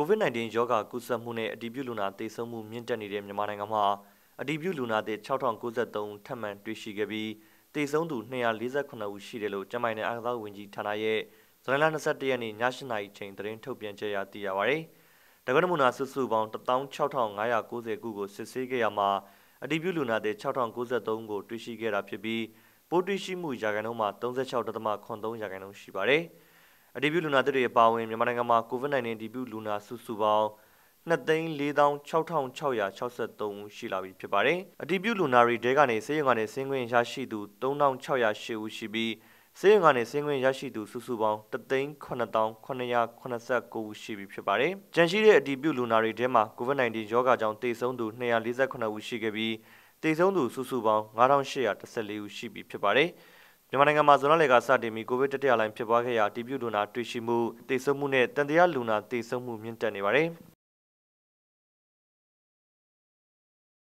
COVID-19 ရောဂါကူးစက်မှုနဲ့အတည်ပြုလူနာသေဆုံးမှုမြင့်တက်နေတဲ့မြန်မာနိုင်ငံမှာအတည်ပြုလူနာသစ်6093ထပ်မံတွေ့ရှိခဲ့ပြီးသေဆုံးသူ248ဦးရှိတယ်လို့ကျန်းမာရေးနဲ့အားကစားဝန်ကြီးဌာနရဲ့ဇွန်လ22ရက်နေ့ည7:00နာရီချိန်သတင်းထုတ်ပြန်ကြေညာသိရပါဗျ။တက္ကသိုလ်နာစုစုပေါင်း16590ခုကိုစစ်ဆေးခဲ့ရမှာအတည်ပြုလူနာသစ်6093ကိုတွေ့ရှိခဲ့တာဖြစ်ပြီးပိုးတွေ့ရှိမှုရာခိုင်နှုန်းမှာ36.83ရာခိုင်နှုန်းရှိပါတယ်။အဒီဗျူလူနာသစ်တွေအပါအဝင်မြန်မာနိုင်ငံမှာ COVID-19 ဒီဗျူလူနာစုစုပေါင်း2,46,663ဦးရှိလာပြီဖြစ်ပါတယ်။အဒီဗျူလူနာတွေတဲကနေဆေးရုံကနေဆင်းခွင့်ရရှိသူ3,608ဦးရှိပြီးဆေးရုံကနေဆင်းခွင့်ရရှိသူစုစုပေါင်း3,989ဦးရှိပြီဖြစ်ပါတယ်။ကြန့်ရှိတဲ့အဒီဗျူလူနာတွေထဲမှာ COVID-19 ရောဂါကြောင့်သေဆုံးသူ248ဦးရှိခဲ့ပြီးသေဆုံးသူစုစုပေါင်း9,814ဦးရှိပြီဖြစ်ပါတယ်။မြန်မာနိုင်ငံမှာဇွန်လလယ်ကစတင်ပြီးကိုဗစ်တတိယလိုင်းဖြစ်ပွားခဲ့ရာတည်ပြုလူနာတွေ့ရှိမှုတေဆုံးမှုနဲ့တန်တရားလူနာတေဆုံးမှုမြင့်တက်နေပါတယ်